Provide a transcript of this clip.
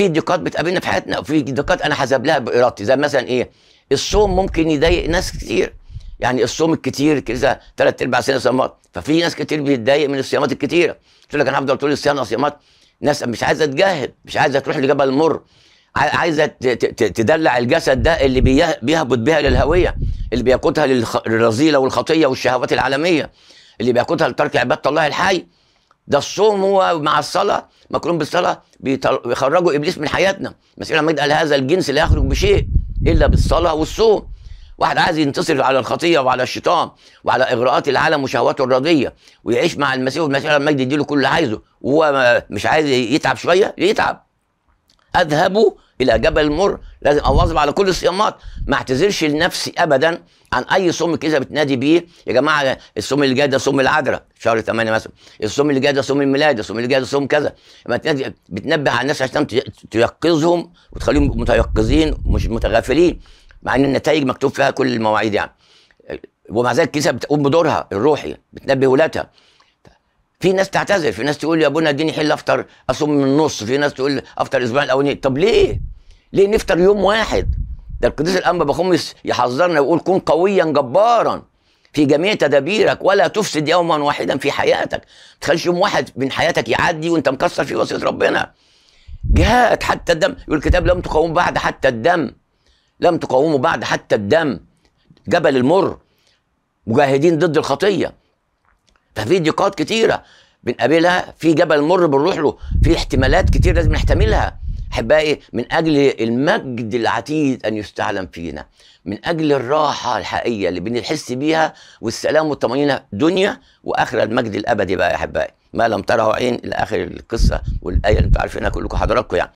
في ضيقات بتقابلنا في حياتنا وفي ضيقات انا حسب لها بارادتي زي مثلا ايه الصوم ممكن يضايق ناس كتير يعني الصوم الكتير كذا ثلاث اربع سنين صيامات ففي ناس كتير بيتضايق من الصيامات الكتيره تقول لك انا هفضل طول الصيام صيامات ناس مش عايزه تجاهد مش عايزه تروح لجبل مر عايزه تدلع الجسد ده اللي بيهبط بها للهويه اللي بيقودها للرذيله والخطيه والشهوات العالميه اللي بيقودها لترك عباده الله الحي ده الصوم هو مع الصلاه مكرون بالصلاه بيخرجوا ابليس من حياتنا المسيح المجد قال هذا الجنس لا يخرج بشيء الا بالصلاه والصوم واحد عايز ينتصر على الخطيه وعلى الشيطان وعلى اغراءات العالم وشهواته الرضيه ويعيش مع المسيح والمسيح المجد يديله كل اللي عايزه وهو مش عايز يتعب شويه يتعب اذهب الى جبل المر لازم اواظب على كل الصيامات ما اعتذرش لنفسي ابدا عن اي صوم كده بتنادي بيه يا جماعه الصوم اللي جاي ده صوم العذراء شهر 8 مثلا الصوم اللي جاي ده صوم الميلاد الصوم اللي جاي ده صوم كذا ما تنادي بتنبه على الناس عشان تيقظهم وتخليهم متيقظين مش متغافلين مع ان النتائج مكتوب فيها كل المواعيد يعني ومع ذلك الكنيسه بتقوم بدورها الروحي بتنبه ولادها في ناس تعتذر في ناس تقول يا ابونا اديني حل افطر اصوم من النص في ناس تقول افطر الاسبوع الاولاني طب ليه ليه نفطر يوم واحد ده القديس الانبا بخمس يحذرنا ويقول كن قويا جبارا في جميع تدابيرك ولا تفسد يوما واحدا في حياتك ما تخليش يوم واحد من حياتك يعدي وانت مكسر في وصيه ربنا جهاد حتى الدم يقول الكتاب لم تقاوموا بعد حتى الدم لم تقاوموا بعد حتى الدم جبل المر مجاهدين ضد الخطيه ففي ضيقات كتيره بنقابلها في جبل مر بنروح له في احتمالات كتير لازم نحتملها احبائي من اجل المجد العتيد ان يستعلم فينا من اجل الراحه الحقيقيه اللي بنحس بيها والسلام والطمانينه دنيا واخره المجد الابدي بقى يا احبائي ما لم تره عين الى اخر القصه والايه اللي انتوا عارفينها كلكم حضراتكم يعني